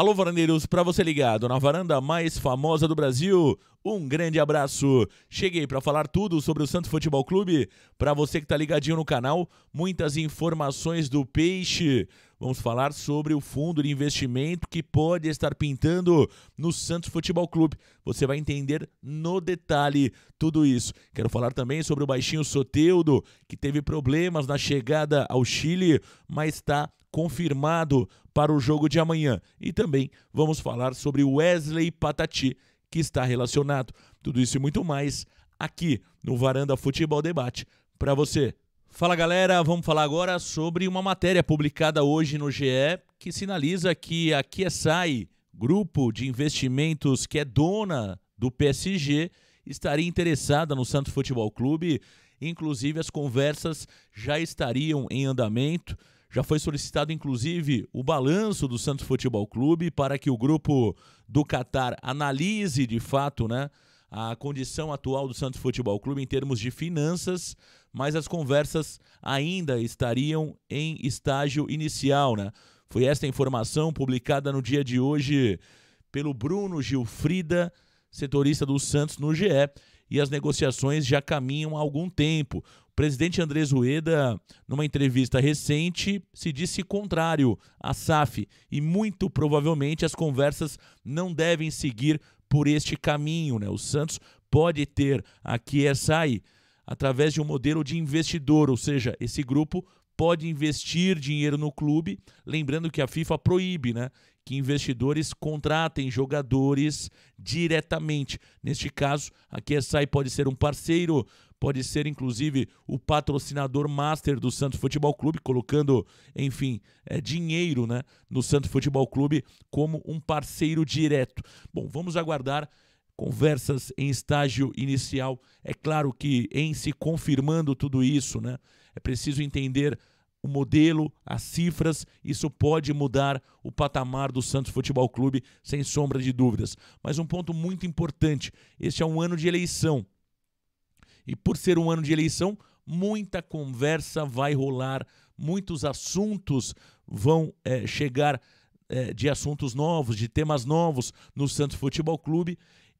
Alô, varandeiros, para você ligado na varanda mais famosa do Brasil, um grande abraço. Cheguei para falar tudo sobre o Santos Futebol Clube. Para você que tá ligadinho no canal, muitas informações do Peixe. Vamos falar sobre o fundo de investimento que pode estar pintando no Santos Futebol Clube. Você vai entender no detalhe tudo isso. Quero falar também sobre o baixinho Soteudo, que teve problemas na chegada ao Chile, mas está confirmado para o jogo de amanhã. E também vamos falar sobre Wesley Patati, que está relacionado. Tudo isso e muito mais aqui no Varanda Futebol Debate para você. Fala galera, vamos falar agora sobre uma matéria publicada hoje no GE que sinaliza que a QSI, grupo de investimentos que é dona do PSG, estaria interessada no Santos Futebol Clube. Inclusive, as conversas já estariam em andamento. Já foi solicitado, inclusive, o balanço do Santos Futebol Clube para que o grupo do Catar analise de fato, né? a condição atual do Santos Futebol Clube em termos de finanças, mas as conversas ainda estariam em estágio inicial, né? Foi esta informação publicada no dia de hoje pelo Bruno Gilfrida, setorista do Santos no GE, e as negociações já caminham há algum tempo. O presidente Andrés Rueda, numa entrevista recente, se disse contrário à SAF e muito provavelmente as conversas não devem seguir por este caminho. Né? O Santos pode ter a QSI através de um modelo de investidor, ou seja, esse grupo pode investir dinheiro no clube, lembrando que a FIFA proíbe, né, que investidores contratem jogadores diretamente. Neste caso, a QSI pode ser um parceiro, pode ser inclusive o patrocinador master do Santos Futebol Clube, colocando, enfim, é, dinheiro né, no Santos Futebol Clube como um parceiro direto. Bom, vamos aguardar conversas em estágio inicial. É claro que em se confirmando tudo isso, né, é preciso entender o modelo, as cifras, isso pode mudar o patamar do Santos Futebol Clube, sem sombra de dúvidas. Mas um ponto muito importante: este é um ano de eleição. E por ser um ano de eleição, muita conversa vai rolar, muitos assuntos vão é, chegar é, de assuntos novos, de temas novos no Santos Futebol Clube.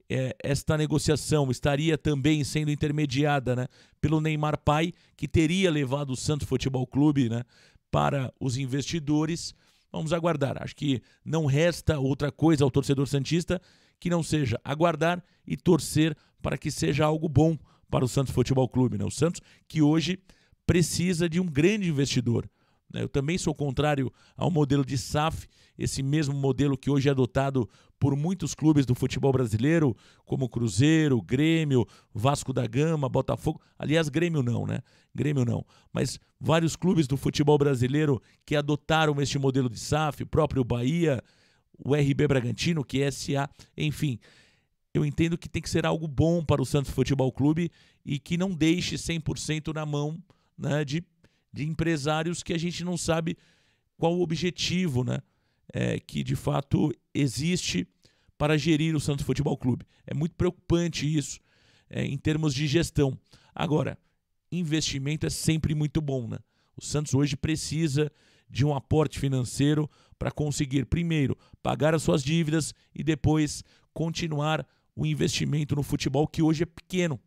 É, esta negociação estaria também sendo intermediada né, pelo Neymar Pai, que teria levado o Santos Futebol Clube né, para os investidores. Vamos aguardar. Acho que não resta outra coisa ao torcedor Santista que não seja aguardar e torcer para que seja algo bom para o Santos Futebol Clube. Né? O Santos que hoje precisa de um grande investidor. Né? Eu também sou contrário ao modelo de SAF, esse mesmo modelo que hoje é adotado por muitos clubes do futebol brasileiro, como Cruzeiro, Grêmio, Vasco da Gama, Botafogo. Aliás, Grêmio não, né? Grêmio não. Mas vários clubes do futebol brasileiro que adotaram este modelo de SAF, o próprio Bahia, o RB Bragantino, que é SA, enfim eu entendo que tem que ser algo bom para o Santos Futebol Clube e que não deixe 100% na mão né, de, de empresários que a gente não sabe qual o objetivo né, é, que de fato existe para gerir o Santos Futebol Clube. É muito preocupante isso é, em termos de gestão. Agora, investimento é sempre muito bom. Né? O Santos hoje precisa de um aporte financeiro para conseguir, primeiro, pagar as suas dívidas e depois continuar o investimento no futebol, que hoje é pequeno.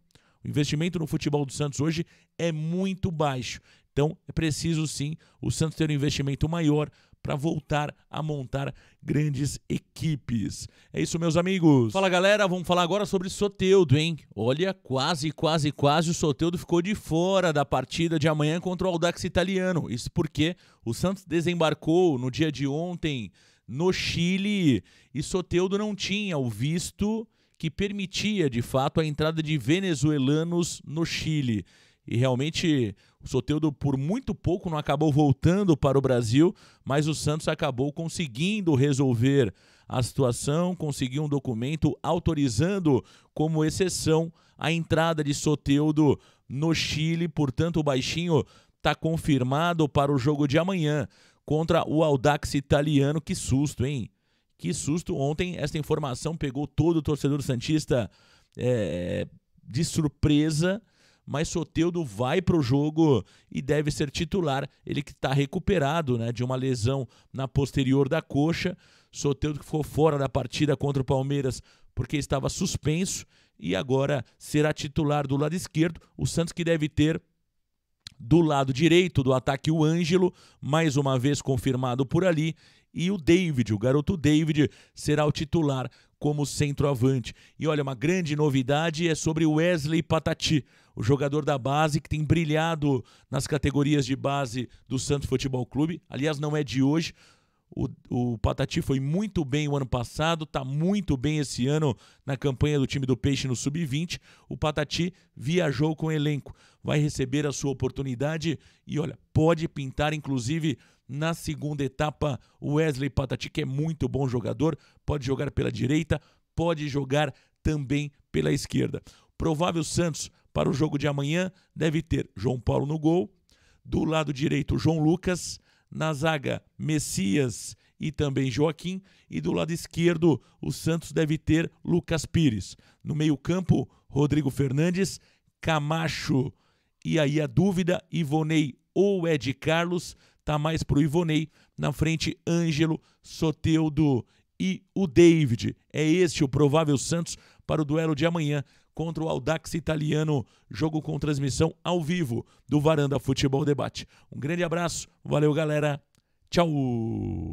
O investimento no futebol do Santos hoje é muito baixo. Então é preciso sim o Santos ter um investimento maior para voltar a montar grandes equipes. É isso, meus amigos. Fala galera, vamos falar agora sobre Soteudo, hein? Olha, quase, quase, quase o Soteudo ficou de fora da partida de amanhã contra o Audax Italiano. Isso porque o Santos desembarcou no dia de ontem no Chile e Soteudo não tinha o visto que permitia, de fato, a entrada de venezuelanos no Chile. E realmente o Soteudo por muito pouco não acabou voltando para o Brasil, mas o Santos acabou conseguindo resolver a situação, conseguiu um documento autorizando como exceção a entrada de Soteudo no Chile, portanto o baixinho está confirmado para o jogo de amanhã contra o Audax italiano. Que susto, hein? Que susto! Ontem esta informação pegou todo o torcedor Santista é, de surpresa, mas Soteudo vai para o jogo e deve ser titular. Ele que está recuperado né, de uma lesão na posterior da coxa. Soteudo que ficou fora da partida contra o Palmeiras porque estava suspenso e agora será titular do lado esquerdo. O Santos que deve ter do lado direito do ataque o Ângelo, mais uma vez confirmado por ali, e o David, o garoto David, será o titular como centroavante. E olha, uma grande novidade é sobre Wesley Patati, o jogador da base que tem brilhado nas categorias de base do Santos Futebol Clube. Aliás, não é de hoje. O, o Patati foi muito bem o ano passado, está muito bem esse ano na campanha do time do Peixe no Sub-20. O Patati viajou com o elenco, vai receber a sua oportunidade e, olha, pode pintar, inclusive, na segunda etapa, o Wesley Patati, que é muito bom jogador, pode jogar pela direita, pode jogar também pela esquerda. Provável Santos para o jogo de amanhã deve ter João Paulo no gol, do lado direito, João Lucas, na zaga Messias e também Joaquim, e do lado esquerdo o Santos deve ter Lucas Pires. No meio-campo, Rodrigo Fernandes, Camacho e aí a dúvida, Ivonei ou Ed Carlos, tá mais pro Ivonei. Na frente, Ângelo, Soteudo e o David. É este o provável Santos para o duelo de amanhã, contra o Audax Italiano, jogo com transmissão ao vivo do Varanda Futebol Debate. Um grande abraço, valeu galera, tchau!